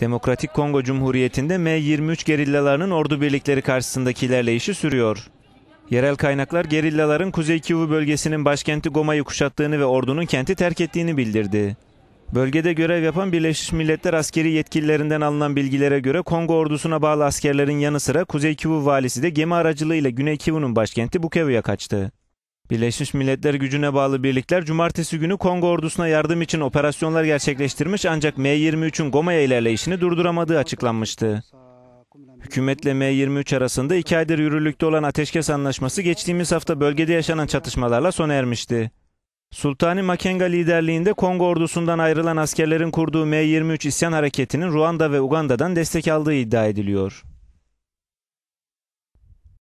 Demokratik Kongo Cumhuriyeti'nde M23 gerillalarının ordu birlikleri karşısındaki ilerleyişi sürüyor. Yerel kaynaklar gerillaların Kuzey Kivu bölgesinin başkenti Goma'yı kuşattığını ve ordunun kenti terk ettiğini bildirdi. Bölgede görev yapan Birleşmiş Milletler askeri yetkililerinden alınan bilgilere göre Kongo ordusuna bağlı askerlerin yanı sıra Kuzey Kivu valisi de gemi aracılığıyla Güney Kivu'nun başkenti Bukavu'ya kaçtı. Birleşmiş Milletler gücüne bağlı birlikler cumartesi günü Kongo ordusuna yardım için operasyonlar gerçekleştirmiş ancak M23'ün Goma'ya ilerleyişini durduramadığı açıklanmıştı. Hükümetle M23 arasında iki aydır yürürlükte olan ateşkes anlaşması geçtiğimiz hafta bölgede yaşanan çatışmalarla sona ermişti. Sultani Makenga liderliğinde Kongo ordusundan ayrılan askerlerin kurduğu M23 isyan hareketinin Ruanda ve Uganda'dan destek aldığı iddia ediliyor.